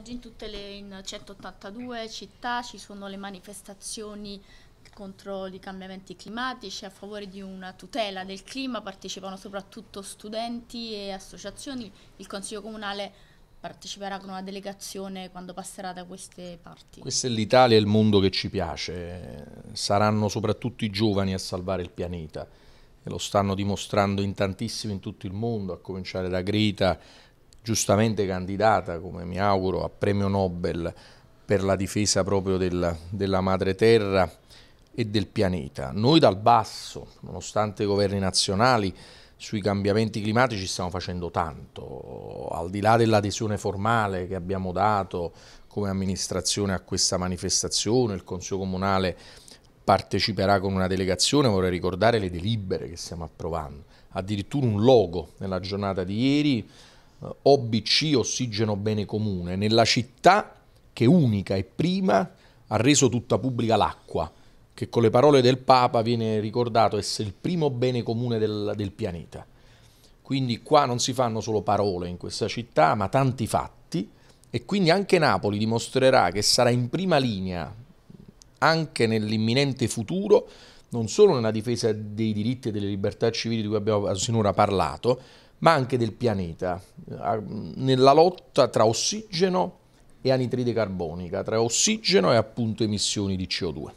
oggi in tutte le in 182 città ci sono le manifestazioni contro i cambiamenti climatici, a favore di una tutela del clima, partecipano soprattutto studenti e associazioni. Il Consiglio Comunale parteciperà con una delegazione quando passerà da queste parti. Questa è l'Italia e il mondo che ci piace, saranno soprattutto i giovani a salvare il pianeta e lo stanno dimostrando in tantissimi in tutto il mondo, a cominciare da Greta, giustamente candidata, come mi auguro, a premio Nobel per la difesa proprio del, della madre terra e del pianeta. Noi dal basso, nonostante i governi nazionali, sui cambiamenti climatici stiamo facendo tanto, al di là dell'adesione formale che abbiamo dato come amministrazione a questa manifestazione, il Consiglio Comunale parteciperà con una delegazione, vorrei ricordare le delibere che stiamo approvando, addirittura un logo nella giornata di ieri, OBC, ossigeno bene comune, nella città che unica e prima ha reso tutta pubblica l'acqua, che con le parole del Papa viene ricordato essere il primo bene comune del, del pianeta. Quindi qua non si fanno solo parole in questa città, ma tanti fatti e quindi anche Napoli dimostrerà che sarà in prima linea anche nell'imminente futuro, non solo nella difesa dei diritti e delle libertà civili di cui abbiamo sinora parlato, ma anche del pianeta, eh, nella lotta tra ossigeno e anitride carbonica, tra ossigeno e appunto emissioni di CO2.